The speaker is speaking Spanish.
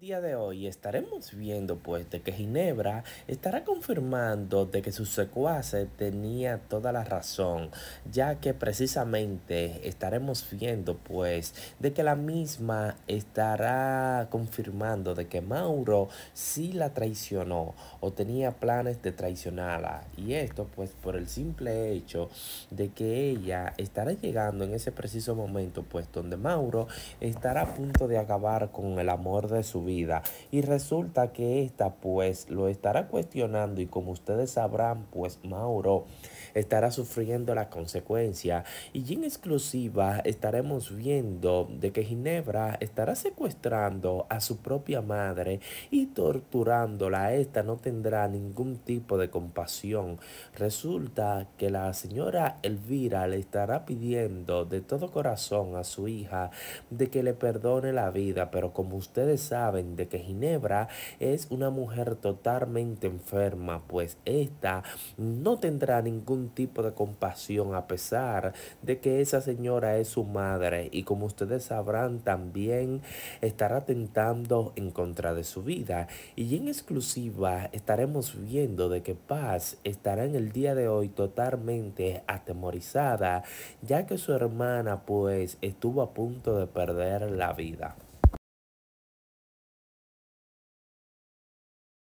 día de hoy estaremos viendo pues de que Ginebra estará confirmando de que su secuace tenía toda la razón, ya que precisamente estaremos viendo pues de que la misma estará confirmando de que Mauro si la traicionó o tenía planes de traicionarla y esto pues por el simple hecho de que ella estará llegando en ese preciso momento pues donde Mauro estará a punto de acabar con el amor de su vida. Y resulta que esta pues lo estará cuestionando y como ustedes sabrán pues Mauro estará sufriendo la consecuencia. Y en exclusiva estaremos viendo de que Ginebra estará secuestrando a su propia madre y torturándola. Esta no tendrá ningún tipo de compasión. Resulta que la señora Elvira le estará pidiendo de todo corazón a su hija de que le perdone la vida, pero como ustedes saben, de que Ginebra es una mujer totalmente enferma, pues esta no tendrá ningún tipo de compasión a pesar de que esa señora es su madre y como ustedes sabrán también estará tentando en contra de su vida. Y en exclusiva estaremos viendo de que Paz estará en el día de hoy totalmente atemorizada ya que su hermana pues estuvo a punto de perder la vida.